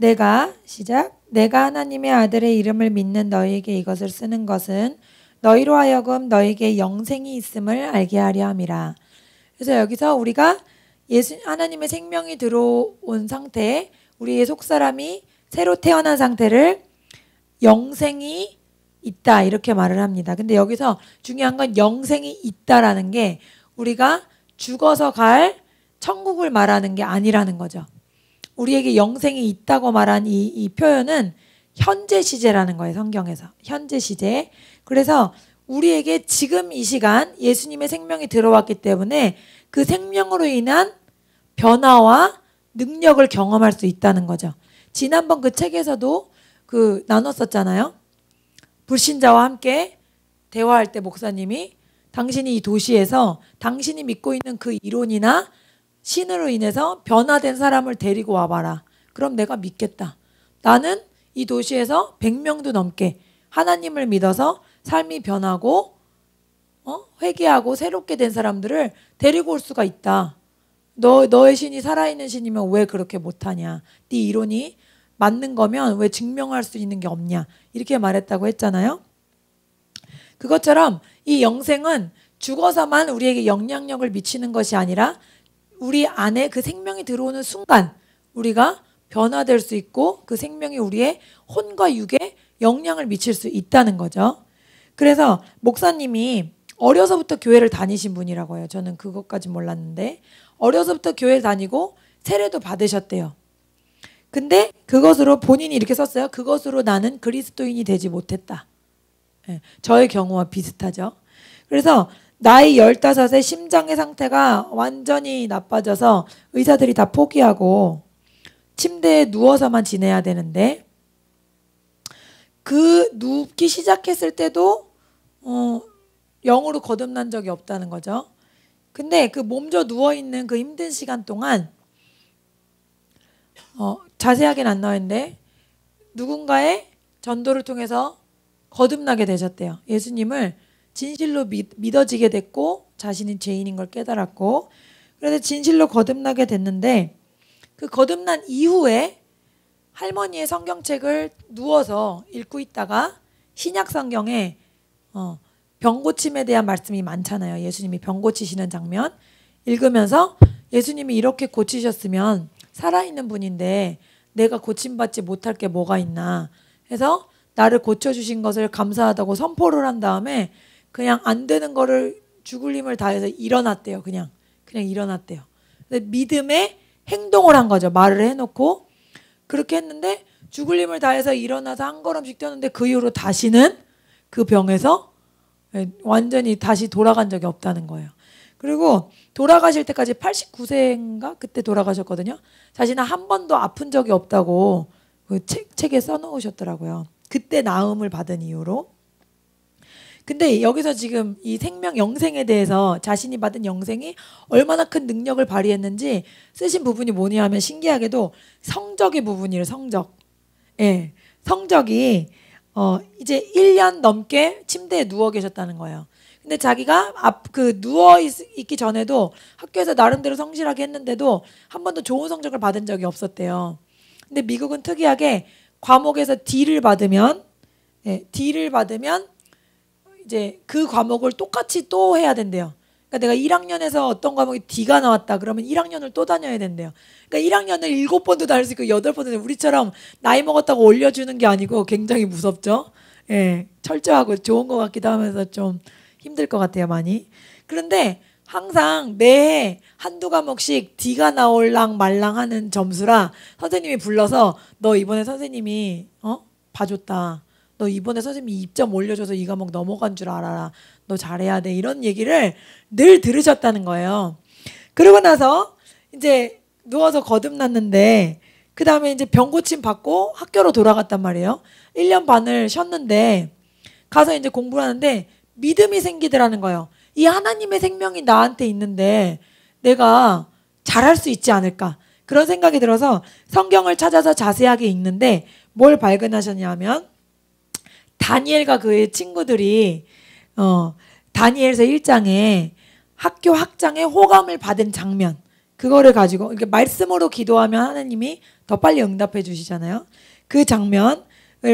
내가 시작 내가 하나님의 아들의 이름을 믿는 너희에게 이것을 쓰는 것은 너희로 하여금 너희에게 영생이 있음을 알게 하려 함이라. 그래서 여기서 우리가 예수 하나님의 생명이 들어온 상태, 우리의 속 사람이 새로 태어난 상태를 영생이 있다 이렇게 말을 합니다. 근데 여기서 중요한 건 영생이 있다라는 게 우리가 죽어서 갈 천국을 말하는 게 아니라는 거죠. 우리에게 영생이 있다고 말한 이, 이 표현은 현재 시제라는 거예요, 성경에서. 현재 시제. 그래서 우리에게 지금 이 시간 예수님의 생명이 들어왔기 때문에 그 생명으로 인한 변화와 능력을 경험할 수 있다는 거죠. 지난번 그 책에서도 그 나눴었잖아요. 불신자와 함께 대화할 때 목사님이 당신이 이 도시에서 당신이 믿고 있는 그 이론이나 신으로 인해서 변화된 사람을 데리고 와봐라. 그럼 내가 믿겠다. 나는 이 도시에서 100명도 넘게 하나님을 믿어서 삶이 변하고 어? 회개하고 새롭게 된 사람들을 데리고 올 수가 있다. 너 너의 신이 살아있는 신이면 왜 그렇게 못하냐? 네 이론이 맞는 거면 왜 증명할 수 있는 게 없냐? 이렇게 말했다고 했잖아요. 그것처럼 이 영생은 죽어서만 우리에게 영향력을 미치는 것이 아니라 우리 안에 그 생명이 들어오는 순간 우리가 변화될 수 있고 그 생명이 우리의 혼과 육에 영향을 미칠 수 있다는 거죠. 그래서 목사님이 어려서부터 교회를 다니신 분이라고 해요. 저는 그것까지 몰랐는데 어려서부터 교회를 다니고 세례도 받으셨대요. 근데 그것으로 본인이 이렇게 썼어요. 그것으로 나는 그리스도인이 되지 못했다. 예, 저의 경우와 비슷하죠. 그래서 나이 15에 심장의 상태가 완전히 나빠져서 의사들이 다 포기하고 침대에 누워서만 지내야 되는데 그 눕기 시작했을 때도 어, 0으로 거듭난 적이 없다는 거죠. 근데 그 몸져 누워있는 그 힘든 시간 동안 어, 자세하게는 안 나와있는데 누군가의 전도를 통해서 거듭나게 되셨대요. 예수님을 진실로 믿, 믿어지게 됐고 자신이 죄인인 걸 깨달았고 그래서 진실로 거듭나게 됐는데 그 거듭난 이후에 할머니의 성경책을 누워서 읽고 있다가 신약 성경에 어, 병 고침에 대한 말씀이 많잖아요. 예수님이 병 고치시는 장면 읽으면서 예수님이 이렇게 고치셨으면 살아있는 분인데 내가 고침받지 못할 게 뭐가 있나 해서 나를 고쳐주신 것을 감사하다고 선포를 한 다음에 그냥 안 되는 거를 죽을 힘을 다해서 일어났대요. 그냥 그냥 일어났대요. 근데 믿음에 행동을 한 거죠. 말을 해놓고 그렇게 했는데 죽을 힘을 다해서 일어나서 한 걸음씩 뛰었는데 그 이후로 다시는 그 병에서 예, 완전히 다시 돌아간 적이 없다는 거예요. 그리고 돌아가실 때까지 89세인가 그때 돌아가셨거든요. 자신은 한 번도 아픈 적이 없다고 그 책, 책에 써놓으셨더라고요. 그때 나음을 받은 이후로 근데 여기서 지금 이 생명 영생에 대해서 자신이 받은 영생이 얼마나 큰 능력을 발휘했는지 쓰신 부분이 뭐냐 하면 신기하게도 성적의 부분이에요. 성적. 예. 성적이 어 이제 1년 넘게 침대에 누워 계셨다는 거예요. 근데 자기가 앞 그 누워 있, 기 전에도 학교에서 나름대로 성실하게 했는데도 한 번도 좋은 성적을 받은 적이 없었대요. 근데 미국은 특이하게 과목에서 D를 받으면 예, D를 받으면 이제 그 과목을 똑같이 또 해야 된대요. 그러니까 내가 1학년에서 어떤 과목이 D가 나왔다 그러면 1학년을 또 다녀야 된대요. 그러니까 1학년을 7번도 다닐 수 있고 8번도 우리처럼 나이 먹었다고 올려주는 게 아니고 굉장히 무섭죠. 예, 철저하고 좋은 것 같기도 하면서 좀 힘들 것 같아요 많이. 그런데 항상 매해 한두 과목씩 D가 나올랑 말랑 하는 점수라 선생님이 불러서 너 이번에 선생님이 어 봐줬다. 너 이번에 선생님이 2점 올려줘서 이 과목 넘어간 줄 알아라. 너 잘해야 돼. 이런 얘기를 늘 들으셨다는 거예요. 그러고 나서 이제 누워서 거듭났는데 그 다음에 이제 병고침 받고 학교로 돌아갔단 말이에요. 1년 반을 쉬었는데 가서 이제 공부를 하는데 믿음이 생기더라는 거예요. 이 하나님의 생명이 나한테 있는데 내가 잘할 수 있지 않을까. 그런 생각이 들어서 성경을 찾아서 자세하게 읽는데 뭘 발견하셨냐면 다니엘과 그의 친구들이 어, 다니엘서 1장에 학교 학장의 호감을 받은 장면 그거를 가지고 이렇게 말씀으로 기도하면 하나님이 더 빨리 응답해 주시잖아요. 그 장면을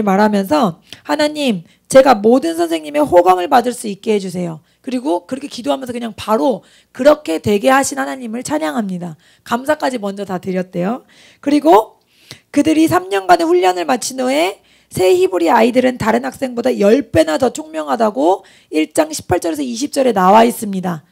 말하면서 하나님 제가 모든 선생님의 호감을 받을 수 있게 해주세요. 그리고 그렇게 기도하면서 그냥 바로 그렇게 되게 하신 하나님을 찬양합니다. 감사까지 먼저 다 드렸대요. 그리고 그들이 3년간의 훈련을 마친 후에 세 히브리 아이들은 다른 학생보다 10배나 더 총명하다고 1장 18절에서 20절에 나와 있습니다.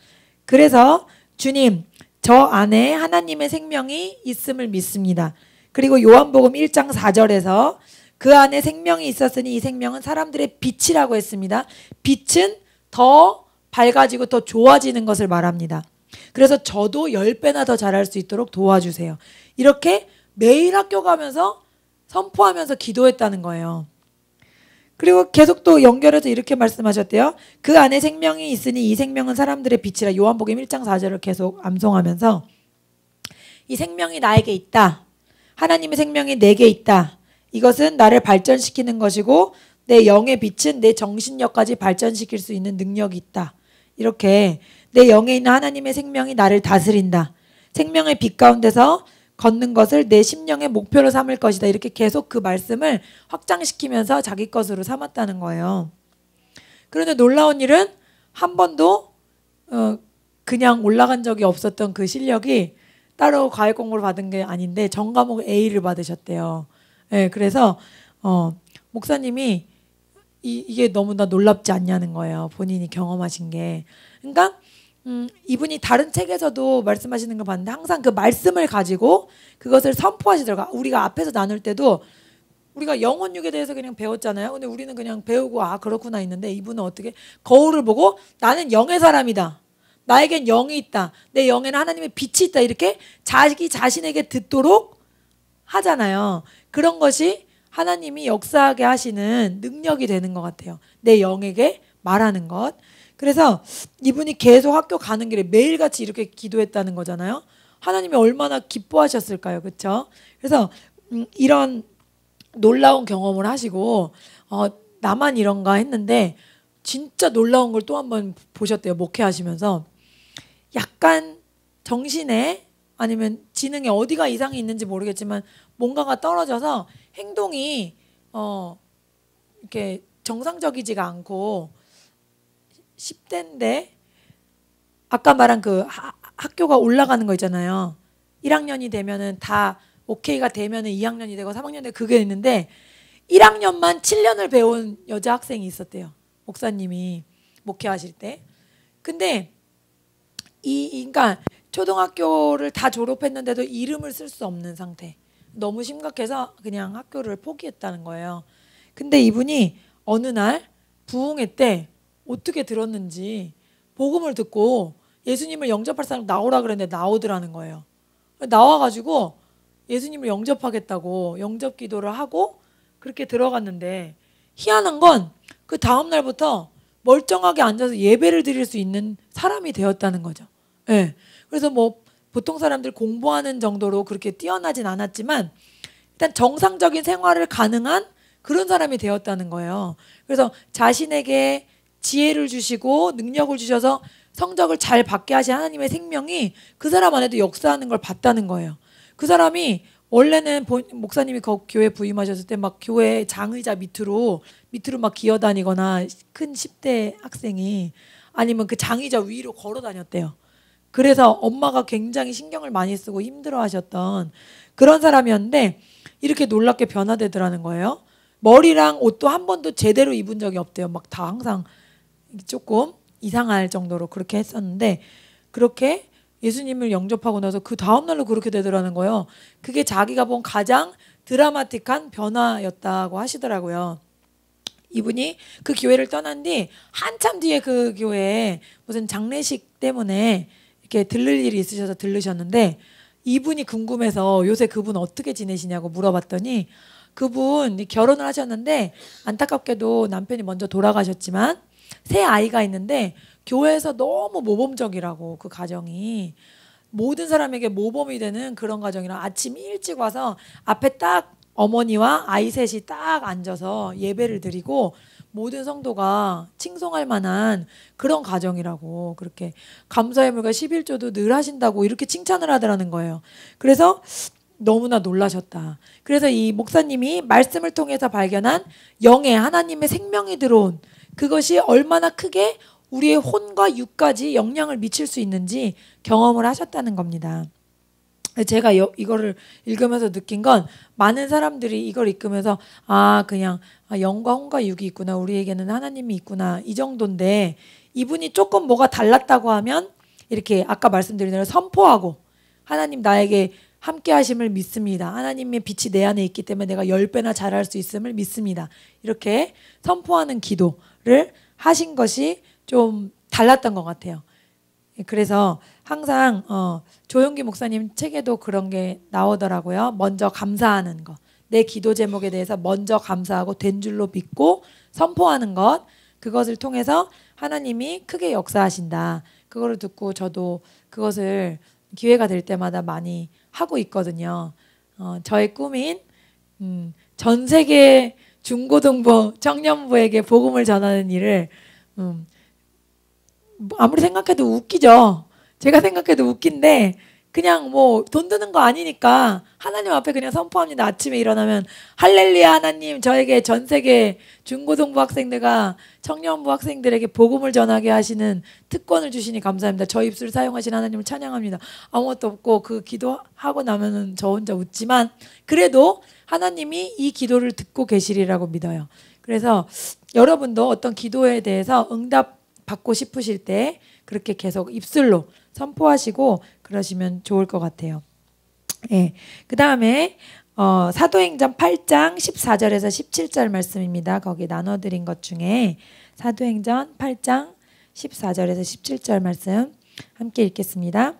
그래서 주님, 저 안에 하나님의 생명이 있음을 믿습니다. 그리고 요한복음 1장 4절에서 그 안에 생명이 있었으니 이 생명은 사람들의 빛이라고 했습니다. 빛은 더 밝아지고 더 좋아지는 것을 말합니다. 그래서 저도 10배나 더 잘할 수 있도록 도와주세요. 이렇게 매일 학교 가면서 선포하면서 기도했다는 거예요. 그리고 계속 또 연결해서 이렇게 말씀하셨대요. 그 안에 생명이 있으니 이 생명은 사람들의 빛이라 요한복음 1장 4절을 계속 암송하면서 이 생명이 나에게 있다. 하나님의 생명이 내게 있다. 이것은 나를 발전시키는 것이고 내 영의 빛은 내 정신력까지 발전시킬 수 있는 능력이 있다. 이렇게 내 영에 있는 하나님의 생명이 나를 다스린다. 생명의 빛 가운데서 걷는 것을 내 심령의 목표로 삼을 것이다. 이렇게 계속 그 말씀을 확장시키면서 자기 것으로 삼았다는 거예요. 그런데 놀라운 일은 한 번도 어, 그냥 올라간 적이 없었던 그 실력이 따로 과외 공부를 받은 게 아닌데 전과목 A를 받으셨대요. 예, 네, 그래서 어, 목사님이 이, 이게 너무나 놀랍지 않냐는 거예요. 본인이 경험하신 게. 그러니까 음, 이분이 다른 책에서도 말씀하시는 걸 봤는데 항상 그 말씀을 가지고 그것을 선포하시더라고 아, 우리가 앞에서 나눌 때도 우리가 영혼육에 대해서 그냥 배웠잖아요. 근데 우리는 그냥 배우고 아 그렇구나 했는데 이분은 어떻게 거울을 보고 나는 영의 사람이다. 나에겐 영이 있다. 내 영에는 하나님의 빛이 있다. 이렇게 자기 자신에게 듣도록 하잖아요. 그런 것이 하나님이 역사하게 하시는 능력이 되는 것 같아요. 내 영에게 말하는 것. 그래서 이분이 계속 학교 가는 길에 매일같이 이렇게 기도했다는 거잖아요. 하나님이 얼마나 기뻐하셨을까요? 그렇죠? 그래서 음, 이런 놀라운 경험을 하시고 어, 나만 이런가 했는데 진짜 놀라운 걸 또 한 번 보셨대요. 목회하시면서 약간 정신에 아니면 지능에 어디가 이상이 있는지 모르겠지만 뭔가가 떨어져서 행동이 어 이렇게 정상적이지가 않고 10대인데 아까 말한 그 학교가 올라가는 거 있잖아요. 1학년이 되면은 다 오케이가 되면은 2학년이 되고 3학년이 되고 그게 있는데 1학년만 7년을 배운 여자 학생이 있었대요. 목사님이 목회하실 때. 근데 이 그러니까 초등학교를 다 졸업했는데도 이름을 쓸 수 없는 상태. 너무 심각해서 그냥 학교를 포기했다는 거예요. 근데 이분이 어느 날 부흥회 때 어떻게 들었는지 복음을 듣고 예수님을 영접할 사람 나오라 그랬는데 나오더라는 거예요. 나와가지고 예수님을 영접하겠다고 영접 기도를 하고 그렇게 들어갔는데 희한한 건 그 다음 날부터 멀쩡하게 앉아서 예배를 드릴 수 있는 사람이 되었다는 거죠. 예. 네. 그래서 뭐 보통 사람들 공부하는 정도로 그렇게 뛰어나진 않았지만 일단 정상적인 생활을 가능한 그런 사람이 되었다는 거예요. 그래서 자신에게 지혜를 주시고 능력을 주셔서 성적을 잘 받게 하신 하나님의 생명이 그 사람 안에도 역사하는 걸 봤다는 거예요. 그 사람이 원래는 목사님이 교회 부임하셨을 때 막 교회 장의자 밑으로 밑으로 막 기어다니거나 큰1대 학생이 아니면 그 장의자 위로 걸어 다녔대요. 그래서 엄마가 굉장히 신경을 많이 쓰고 힘들어 하셨던 그런 사람이었는데 이렇게 놀랍게 변화되더라는 거예요. 머리랑 옷도 한 번도 제대로 입은 적이 없대요. 막 다 항상 조금 이상할 정도로 그렇게 했었는데 그렇게 예수님을 영접하고 나서 그 다음날로 그렇게 되더라는 거예요. 그게 자기가 본 가장 드라마틱한 변화였다고 하시더라고요. 이분이 그 교회를 떠난 뒤 한참 뒤에 그 교회에 무슨 장례식 때문에 이렇게 들를 일이 있으셔서 들르셨는데 이분이 궁금해서 요새 그분 어떻게 지내시냐고 물어봤더니 그분 결혼을 하셨는데 안타깝게도 남편이 먼저 돌아가셨지만 세 아이가 있는데 교회에서 너무 모범적이라고 그 가정이 모든 사람에게 모범이 되는 그런 가정이라 아침 일찍 와서 앞에 딱 어머니와 아이 셋이 딱 앉아서 예배를 드리고 모든 성도가 칭송할 만한 그런 가정이라고 그렇게 감사의 물과 11조도 늘 하신다고 이렇게 칭찬을 하더라는 거예요. 그래서 너무나 놀라셨다. 그래서 이 목사님이 말씀을 통해서 발견한 영의 하나님의 생명이 들어온 그것이 얼마나 크게 우리의 혼과 육까지 영향을 미칠 수 있는지 경험을 하셨다는 겁니다. 제가 여, 이거를 읽으면서 느낀 건 많은 사람들이 이걸 읽으면서 아 그냥 아, 영과 혼과 육이 있구나 우리에게는 하나님이 있구나 이 정도인데 이분이 조금 뭐가 달랐다고 하면 이렇게 아까 말씀드린 대로 선포하고 하나님 나에게 함께 하심을 믿습니다. 하나님의 빛이 내 안에 있기 때문에 내가 1배나 잘할 수 있음을 믿습니다. 이렇게 선포하는 기도. 를 하신 것이 좀 달랐던 것 같아요. 예, 그래서 항상 어, 조용기 목사님 책에도 그런 게 나오더라고요. 먼저 감사하는 것, 내 기도 제목에 대해서 먼저 감사하고 된 줄로 믿고 선포하는 것, 그것을 통해서 하나님이 크게 역사하신다. 그거를 듣고 저도 그것을 기회가 될 때마다 많이 하고 있거든요. 어, 저의 꿈인 음, 전 세계 중고등부 청년부에게 복음을 전하는 일을 음, 뭐 아무리 생각해도 웃기죠. 제가 생각해도 웃긴데 그냥 뭐 돈 드는 거 아니니까 하나님 앞에 그냥 선포합니다. 아침에 일어나면 할렐루야 하나님 저에게 전 세계 중고등부 학생들과 청년부 학생들에게 복음을 전하게 하시는 특권을 주시니 감사합니다. 저 입술 사용하신 하나님을 찬양합니다. 아무것도 없고 그 기도하고 나면은 저 혼자 웃지만 그래도 하나님이 이 기도를 듣고 계시리라고 믿어요. 그래서 여러분도 어떤 기도에 대해서 응답 받고 싶으실 때 그렇게 계속 입술로 선포하시고 그러시면 좋을 것 같아요. 예. 그 다음에 어, 사도행전 8장 14절에서 17절 말씀입니다. 거기 나눠드린 것 중에 사도행전 8장 14절에서 17절 말씀 함께 읽겠습니다.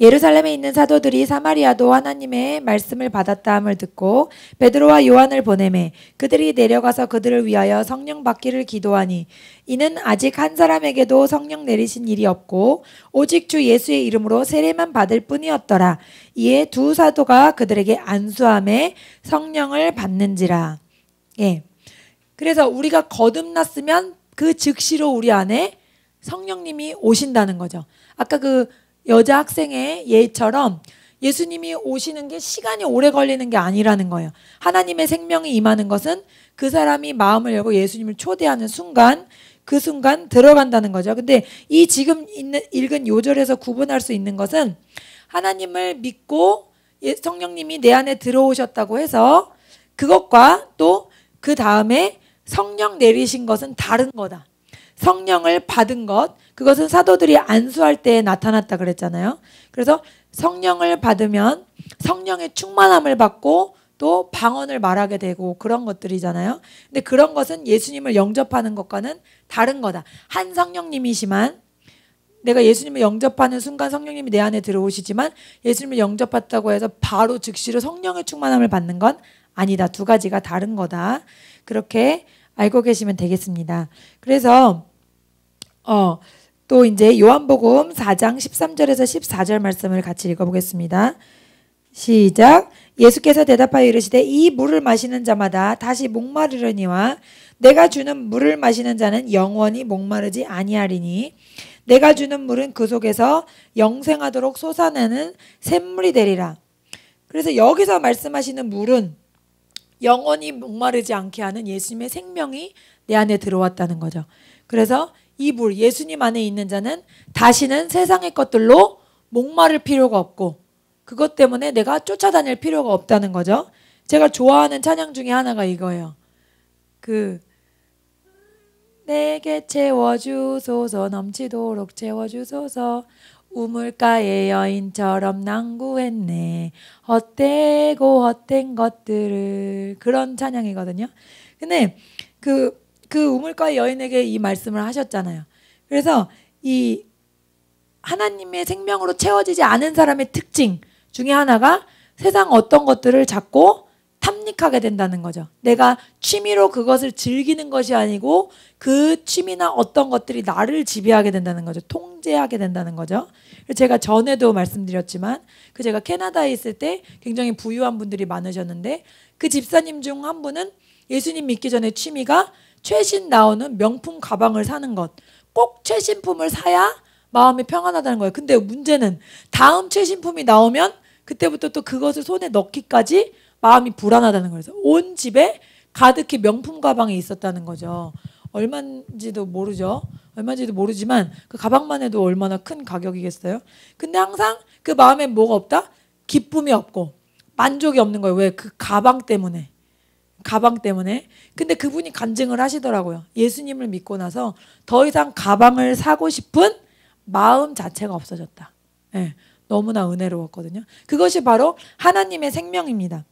예루살렘에 있는 사도들이 사마리아도 하나님의 말씀을 받았다함을 듣고 베드로와 요한을 보내매 그들이 내려가서 그들을 위하여 성령 받기를 기도하니 이는 아직 한 사람에게도 성령 내리신 일이 없고 오직 주 예수의 이름으로 세례만 받을 뿐이었더라. 이에 두 사도가 그들에게 안수함에 성령을 받는지라. 예. 그래서 우리가 거듭났으면 그 즉시로 우리 안에 성령님이 오신다는 거죠. 아까 그 여자 학생의 예처럼 예수님이 오시는 게 시간이 오래 걸리는 게 아니라는 거예요. 하나님의 생명이 임하는 것은 그 사람이 마음을 열고 예수님을 초대하는 순간 그 순간 들어간다는 거죠. 근데 이 지금 있는, 읽은 요절에서 구분할 수 있는 것은 하나님을 믿고 예, 성령님이 내 안에 들어오셨다고 해서 그것과 또 그 다음에 성령 내리신 것은 다른 거다. 성령을 받은 것, 그것은 사도들이 안수할 때에 나타났다 그랬잖아요. 그래서 성령을 받으면 성령의 충만함을 받고 또 방언을 말하게 되고 그런 것들이잖아요. 근데 그런 것은 예수님을 영접하는 것과는 다른 거다. 한 성령님이시만 내가 예수님을 영접하는 순간 성령님이 내 안에 들어오시지만 예수님을 영접했다고 해서 바로 즉시로 성령의 충만함을 받는 건 아니다. 두 가지가 다른 거다. 그렇게 알고 계시면 되겠습니다. 그래서 어또 이제 요한복음 4장 13절에서 14절 말씀을 같이 읽어보겠습니다. 시작. 예수께서 대답하여 이르시되 이 물을 마시는 자마다 다시 목마르려니와 내가 주는 물을 마시는 자는 영원히 목마르지 아니하리니 내가 주는 물은 그 속에서 영생하도록 솟아내는 샘물이 되리라. 그래서 여기서 말씀하시는 물은 영원히 목마르지 않게 하는 예수님의 생명이 내 안에 들어왔다는 거죠. 그래서 이불 예수님 안에 있는 자는 다시는 세상의 것들로 목마를 필요가 없고 그것 때문에 내가 쫓아다닐 필요가 없다는 거죠. 제가 좋아하는 찬양 중에 하나가 이거예요. 그 내게 채워주소서 넘치도록 채워주소서 우물가의 여인처럼 난구했네 헛되고 헛된 것들을 그런 찬양이거든요. 근데 그그 우물가의 여인에게 이 말씀을 하셨잖아요. 그래서 이 하나님의 생명으로 채워지지 않은 사람의 특징 중에 하나가 세상 어떤 것들을 잡고 탐닉하게 된다는 거죠. 내가 취미로 그것을 즐기는 것이 아니고 그 취미나 어떤 것들이 나를 지배하게 된다는 거죠. 통제하게 된다는 거죠. 제가 전에도 말씀드렸지만 그 제가 캐나다에 있을 때 굉장히 부유한 분들이 많으셨는데 그 집사님 중 한 분은 예수님 믿기 전에 취미가 최신 나오는 명품 가방을 사는 것. 꼭 최신품을 사야 마음이 평안하다는 거예요. 근데 문제는 다음 최신품이 나오면 그때부터 또 그것을 손에 넣기까지 마음이 불안하다는 거예요. 온 집에 가득히 명품 가방이 있었다는 거죠. 얼마인지도 모르죠. 얼마인지도 모르지만 그 가방만 해도 얼마나 큰 가격이겠어요. 근데 항상 그 마음에 뭐가 없다? 기쁨이 없고 만족이 없는 거예요. 왜? 그 가방 때문에. 가방 때문에. 근데 그분이 간증을 하시더라고요. 예수님을 믿고 나서 더 이상 가방을 사고 싶은 마음 자체가 없어졌다. 네, 너무나 은혜로웠거든요. 그것이 바로 하나님의 생명입니다.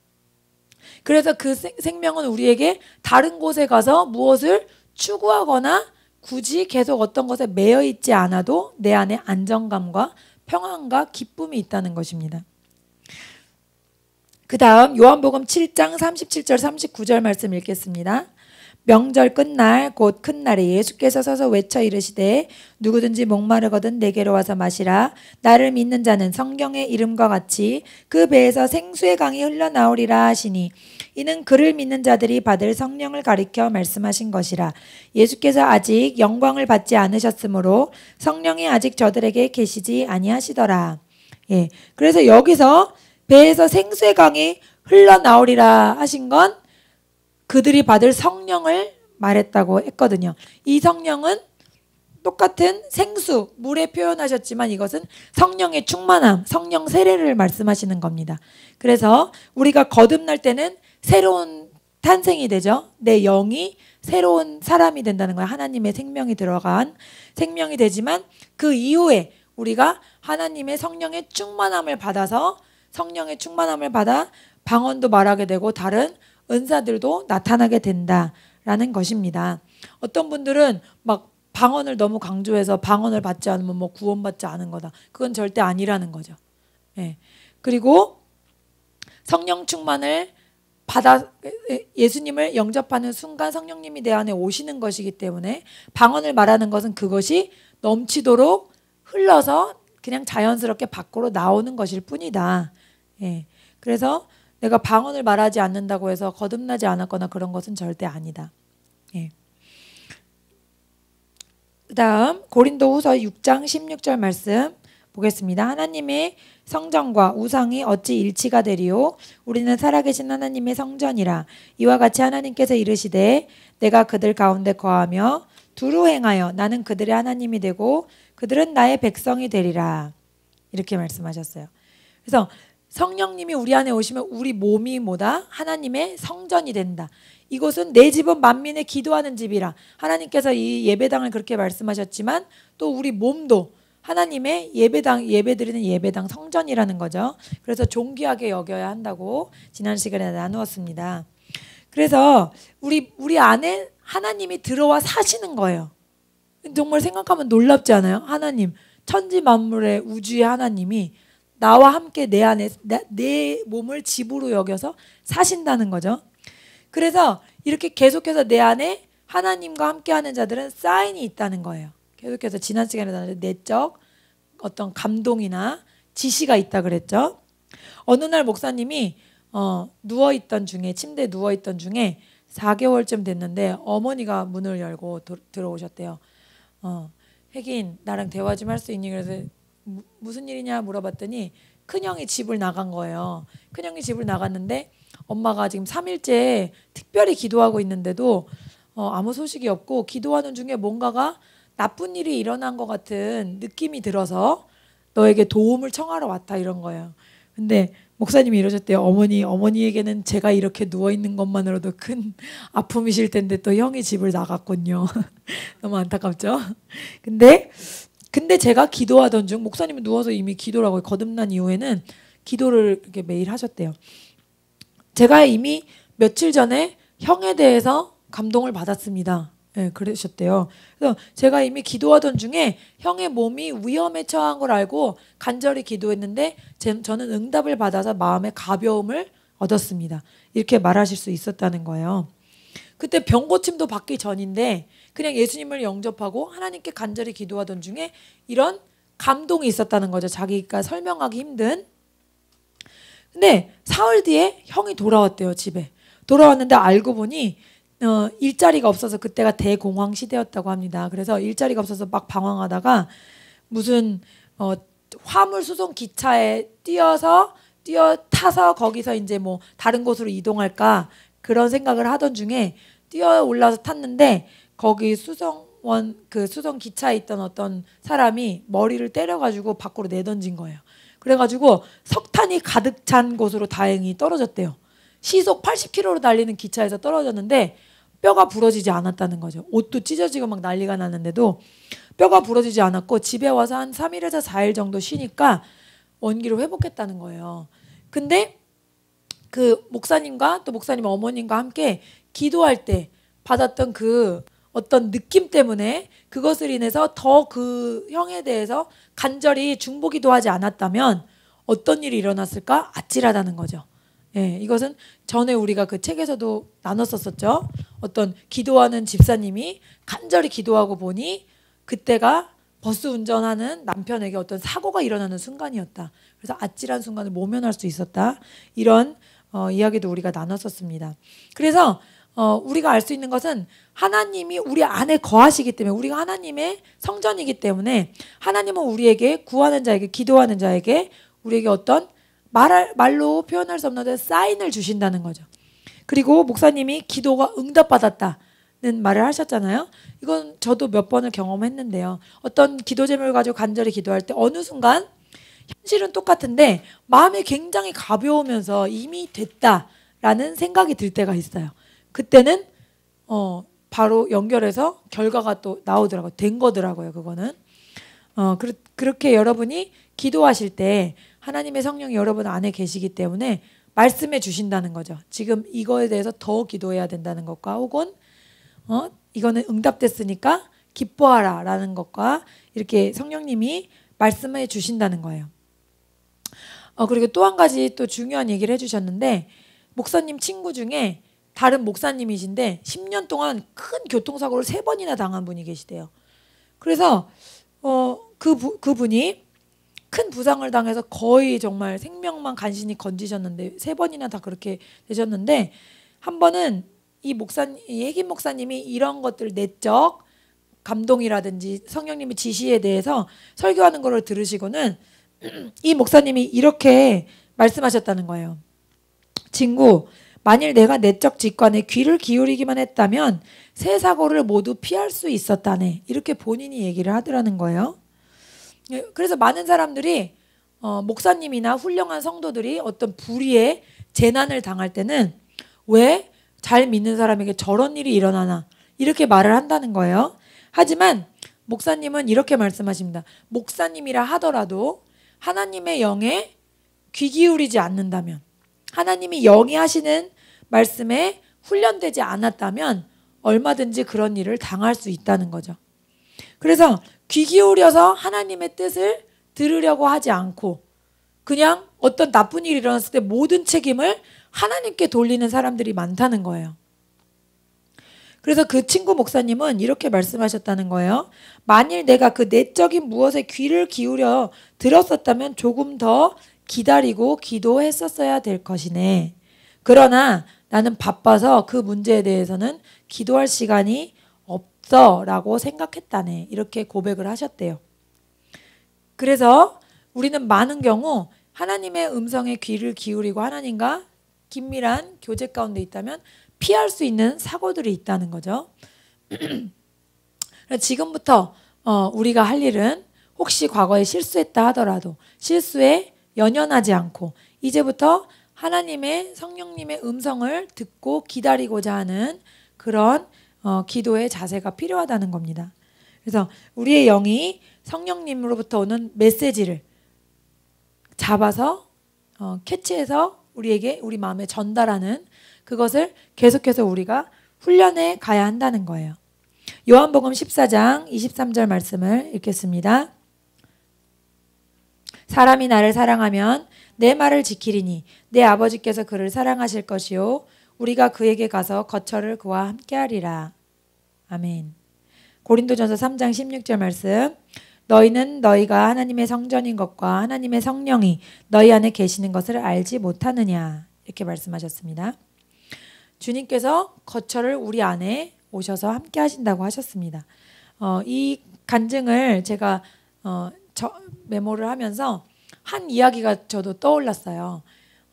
그래서 그 생명은 우리에게 다른 곳에 가서 무엇을 추구하거나 굳이 계속 어떤 것에 매여 있지 않아도 내 안에 안정감과 평안과 기쁨이 있다는 것입니다. 그 다음 요한복음 7장 37절 39절 말씀 읽겠습니다. 명절 끝날 곧 큰 날에 예수께서 서서 외쳐 이르시되 누구든지 목마르거든 내게로 와서 마시라 나를 믿는 자는 성경의 이름과 같이 그 배에서 생수의 강이 흘러나오리라 하시니 이는 그를 믿는 자들이 받을 성령을 가리켜 말씀하신 것이라 예수께서 아직 영광을 받지 않으셨으므로 성령이 아직 저들에게 계시지 아니하시더라 예 그래서 여기서 배에서 생수의 강이 흘러나오리라 하신 건 그들이 받을 성령을 말했다고 했거든요. 이 성령은 똑같은 생수, 물에 표현하셨지만 이것은 성령의 충만함, 성령 세례를 말씀하시는 겁니다. 그래서 우리가 거듭날 때는 새로운 탄생이 되죠. 내 영이 새로운 사람이 된다는 거야. 하나님의 생명이 들어간 생명이 되지만 그 이후에 우리가 하나님의 성령의 충만함을 받아서 성령의 충만함을 받아 방언도 말하게 되고 다른 은사들도 나타나게 된다라는 것입니다. 어떤 분들은 막 방언을 너무 강조해서 방언을 받지 않으면 뭐 구원받지 않은 거다. 그건 절대 아니라는 거죠. 예. 그리고 성령 충만을 받아 예, 예수님을 영접하는 순간 성령님이 내 안에 오시는 것이기 때문에 방언을 말하는 것은 그것이 넘치도록 흘러서 그냥 자연스럽게 밖으로 나오는 것일 뿐이다. 예. 그래서 내가 방언을 말하지 않는다고 해서 거듭나지 않았거나 그런 것은 절대 아니다. 예. 그다음 고린도후서 6장 16절 말씀 보겠습니다. 하나님의 성전과 우상이 어찌 일치가 되리요? 우리는 살아계신 하나님의 성전이라. 이와 같이 하나님께서 이르시되 내가 그들 가운데 거하며 두루 행하여 나는 그들의 하나님이 되고 그들은 나의 백성이 되리라. 이렇게 말씀하셨어요. 그래서 성령님이 우리 안에 오시면 우리 몸이 뭐다? 하나님의 성전이 된다. 이곳은 내 집은 만민의 기도하는 집이라. 하나님께서 이 예배당을 그렇게 말씀하셨지만 또 우리 몸도 하나님의 예배당 예배드리는 예배당 성전이라는 거죠. 그래서 존귀하게 여겨야 한다고 지난 시간에 나누었습니다. 그래서 우리 우리 안에 하나님이 들어와 사시는 거예요. 정말 생각하면 놀랍지 않아요? 하나님 천지 만물의 우주의 하나님이 나와 함께 내 안에 내 몸을 집으로 여겨서 사신다는 거죠. 그래서 이렇게 계속해서 내 안에 하나님과 함께하는 자들은 사인이 있다는 거예요. 계속해서 지난 시간에 나왔 내적 어떤 감동이나 지시가 있다 그랬죠. 어느 날 목사님이 어, 누워 있던 중에 침대 누워 있던 중에 4개월쯤 됐는데 어머니가 문을 열고 도, 들어오셨대요. 어, 혜긴 나랑 대화 좀 할 수 있니? 그래서 무슨 일이냐 물어봤더니 큰형이 집을 나간 거예요. 큰형이 집을 나갔는데 엄마가 지금 3일째 특별히 기도하고 있는데도 어, 아무 소식이 없고 기도하는 중에 뭔가가 나쁜 일이 일어난 것 같은 느낌이 들어서 너에게 도움을 청하러 왔다 이런 거예요. 근데 목사님이 이러셨대요. 어머니, 어머니에게는 제가 이렇게 누워 있는 것만으로도 큰 아픔이실 텐데 또 형이 집을 나갔군요. 너무 안타깝죠? 근데 근데 제가 기도하던 중목사님이 누워서 이미 기도라고 거듭난 이후에는 기도를 이렇게 매일 하셨대요. 제가 이미 며칠 전에 형에 대해서 감동을 받았습니다. 네, 그러셨대요. 그래서 제가 이미 기도하던 중에 형의 몸이 위험에 처한 걸 알고 간절히 기도했는데 제, 저는 응답을 받아서 마음의 가벼움을 얻었습니다. 이렇게 말하실 수 있었다는 거예요. 그때 병 고침도 받기 전인데 그냥 예수님을 영접하고 하나님께 간절히 기도하던 중에 이런 감동이 있었다는 거죠. 자기가 설명하기 힘든. 근데 사흘 뒤에 형이 돌아왔대요, 집에. 돌아왔는데 알고 보니 어, 일자리가 없어서 그때가 대공황 시대였다고 합니다. 그래서 일자리가 없어서 막 방황하다가 무슨 어, 화물 수송 기차에 뛰어서 뛰어 타서 거기서 이제 뭐 다른 곳으로 이동할까 그런 생각을 하던 중에 뛰어 올라서 탔는데 거기 수성원 그 수성 기차에 있던 어떤 사람이 머리를 때려가지고 밖으로 내던진 거예요. 그래가지고 석탄이 가득 찬 곳으로 다행히 떨어졌대요. 시속 80km로 달리는 기차에서 떨어졌는데 뼈가 부러지지 않았다는 거죠. 옷도 찢어지고 막 난리가 났는데도 뼈가 부러지지 않았고 집에 와서 한 3일에서 4일 정도 쉬니까 원기를 회복했다는 거예요. 근데 그 목사님과 또 목사님 어머님과 함께 기도할 때 받았던 그 어떤 느낌 때문에 그것을 인해서 더 그 형에 대해서 간절히 중보기도 하지 않았다면 어떤 일이 일어났을까? 아찔하다는 거죠. 예, 이것은 전에 우리가 그 책에서도 나눴었었죠. 어떤 기도하는 집사님이 간절히 기도하고 보니 그때가 버스 운전하는 남편에게 어떤 사고가 일어나는 순간이었다. 그래서 아찔한 순간을 모면할 수 있었다. 이런 어, 이야기도 우리가 나눴었습니다. 그래서 어, 우리가 알 수 있는 것은 하나님이 우리 안에 거하시기 때문에 우리가 하나님의 성전이기 때문에 하나님은 우리에게 구하는 자에게 기도하는 자에게 우리에게 어떤 말 말로 표현할 수 없는 사인을 주신다는 거죠. 그리고 목사님이 기도가 응답받았다. 는 말을 하셨잖아요. 이건 저도 몇 번을 경험했는데요. 어떤 기도 제목을 가지고 간절히 기도할 때 어느 순간 현실은 똑같은데 마음이 굉장히 가벼우면서 이미 됐다라는 생각이 들 때가 있어요. 그때는 어 바로 연결해서 결과가 또 나오더라고요. 된 거더라고요. 그거는. 어, 그, 그렇게 여러분이 기도하실 때 하나님의 성령이 여러분 안에 계시기 때문에 말씀해 주신다는 거죠. 지금 이거에 대해서 더 기도해야 된다는 것과 혹은 어, 이거는 응답됐으니까 기뻐하라 라는 것과 이렇게 성령님이 말씀해 주신다는 거예요. 어, 그리고 또 한 가지 또 중요한 얘기를 해주셨는데 목사님 친구 중에 다른 목사님이신데 10년 동안 큰 교통사고를 3 번이나 당한 분이 계시대요. 그래서 어, 그 부, 그분이 큰 부상을 당해서 거의 정말 생명만 간신히 건지셨는데 세 번이나 다 그렇게 되셨는데 한 번은 이 목사 이 핵인 목사님이 이런 것들 내적 감동이라든지 성령님의 지시에 대해서 설교하는 것을 들으시고는 이 목사님이 이렇게 말씀하셨다는 거예요. 친구, 만일 내가 내적 직관에 귀를 기울이기만 했다면 새 사고를 모두 피할 수 있었다네. 이렇게 본인이 얘기를 하더라는 거예요. 예, 그래서 많은 사람들이 어, 목사님이나 훌륭한 성도들이 어떤 불의의 재난을 당할 때는 왜 잘 믿는 사람에게 저런 일이 일어나나 이렇게 말을 한다는 거예요. 하지만 목사님은 이렇게 말씀하십니다. 목사님이라 하더라도 하나님의 영에 귀 기울이지 않는다면 하나님이 영이 하시는 말씀에 훈련되지 않았다면 얼마든지 그런 일을 당할 수 있다는 거죠. 그래서 귀 기울여서 하나님의 뜻을 들으려고 하지 않고 그냥 어떤 나쁜 일이 일어났을 때 모든 책임을 하나님께 돌리는 사람들이 많다는 거예요. 그래서 그 친구 목사님은 이렇게 말씀하셨다는 거예요. 만일 내가 그 내적인 무엇에 귀를 기울여 들었었다면 조금 더 기다리고 기도했었어야 될 것이네. 그러나 나는 바빠서 그 문제에 대해서는 기도할 시간이 없어 라고 생각했다네. 이렇게 고백을 하셨대요. 그래서 우리는 많은 경우 하나님의 음성에 귀를 기울이고 하나님과 긴밀한 교제 가운데 있다면 피할 수 있는 사고들이 있다는 거죠. 지금부터 어, 우리가 할 일은 혹시 과거에 실수했다 하더라도 실수에 연연하지 않고 이제부터 하나님의 성령님의 음성을 듣고 기다리고자 하는 그런 어, 기도의 자세가 필요하다는 겁니다. 그래서 우리의 영이 성령님으로부터 오는 메시지를 잡아서 어, 캐치해서 우리에게 우리 마음에 전달하는 그것을 계속해서 우리가 훈련해 가야 한다는 거예요. 요한복음 14장 23절 말씀을 읽겠습니다. 사람이 나를 사랑하면 내 말을 지키리니 내 아버지께서 그를 사랑하실 것이요 우리가 그에게 가서 거처를 그와 함께하리라. 아멘. 고린도전서 3장 16절 말씀. 너희는 너희가 하나님의 성전인 것과 하나님의 성령이 너희 안에 계시는 것을 알지 못하느냐 이렇게 말씀하셨습니다. 주님께서 거처를 우리 안에 오셔서 함께 하신다고 하셨습니다. 어, 이 간증을 제가 어, 메모를 하면서 한 이야기가 저도 떠올랐어요.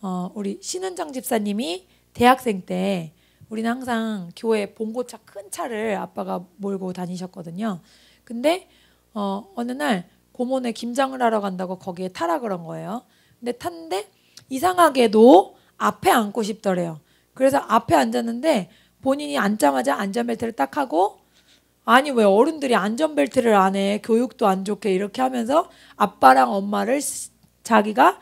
어, 우리 신은정 집사님이 대학생 때 우리는 항상 교회 봉고차 큰 차를 아빠가 몰고 다니셨거든요. 근데 어, 어느 날 고모네 김장을 하러 간다고 거기에 타라 그런 거예요. 근데 탔는데 이상하게도 앞에 앉고 싶더래요. 그래서 앞에 앉았는데 본인이 앉자마자 안전벨트를 딱 하고 아니 왜 어른들이 안전벨트를 안 해 교육도 안 좋게 이렇게 하면서 아빠랑 엄마를 자기가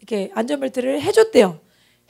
이렇게 안전벨트를 해줬대요.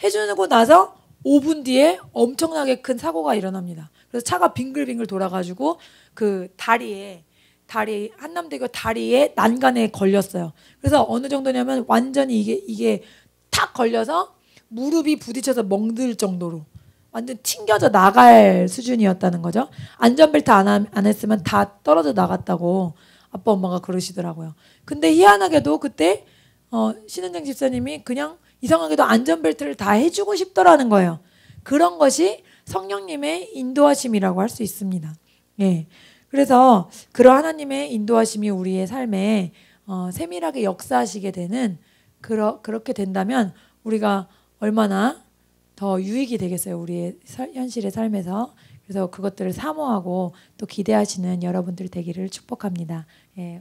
해주고 나서 5분 뒤에 엄청나게 큰 사고가 일어납니다. 그래서 차가 빙글빙글 돌아가지고 그 다리에 다리 한남대교 다리에 난간에 걸렸어요. 그래서 어느 정도냐면 완전히 이게 이게 탁 걸려서 무릎이 부딪혀서 멍들 정도로 완전 튕겨져 나갈 수준이었다는 거죠. 안전벨트 안, 하, 안 했으면 다 떨어져 나갔다고 아빠 엄마가 그러시더라고요. 근데 희한하게도 그때 어, 신은정 집사님이 그냥 이상하게도 안전벨트를 다 해주고 싶더라는 거예요. 그런 것이 성령님의 인도하심이라고 할 수 있습니다. 예. 그래서 그러 하나님의 인도하심이 우리의 삶에 어, 세밀하게 역사하시게 되는 그러, 그렇게 된다면 우리가 얼마나 더 유익이 되겠어요 우리의 살, 현실의 삶에서 그래서 그것들을 사모하고 또 기대하시는 여러분들 되기를 축복합니다. 예.